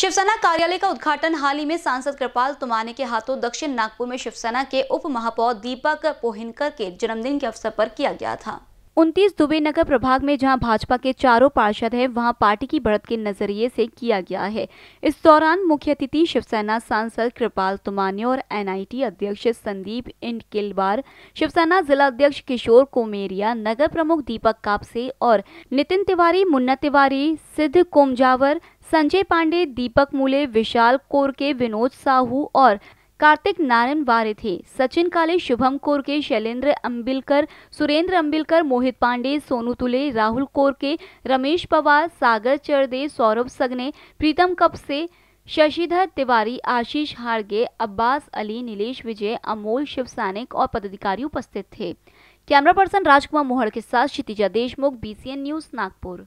शिवसेना कार्यालय का उद्घाटन हाल ही में सांसद कृपाल तुमाने के हाथों दक्षिण नागपुर में शिवसेना के उप महापौर दीपक पोहिनकर के जन्मदिन के अवसर पर किया गया था उनतीस दुबे नगर प्रभाग में जहां भाजपा के चारों पार्षद हैं वहां पार्टी की बढ़त के नजरिए से किया गया है इस दौरान मुख्य अतिथि शिवसेना सांसद कृपाल तुमानी और एनआईटी अध्यक्ष संदीप इंड किलबार शिवसेना जिला अध्यक्ष किशोर कोमेरिया नगर प्रमुख दीपक कापसे और नितिन तिवारी मुन्ना तिवारी सिद्ध कोमजावर संजय पांडे दीपक मूले विशाल कोरके विनोद साहू और कार्तिक नारायण वारे थे सचिन काले शुभम कोरके शैलेंद्र अम्बिलकर सुरेंद्र अम्बिलकर मोहित पांडे सोनू तुले राहुल कोरके रमेश पवार सागर चरदे सौरभ सगने प्रीतम कप से शशिधर तिवारी आशीष हार्गे अब्बास अली नीलेश विजय अमोल शिवसानिक और पदाधिकारी उपस्थित थे कैमरा पर्सन राजकुमार मोहड़ के साथ क्षितिजा देशमुख बीसीएन न्यूज नागपुर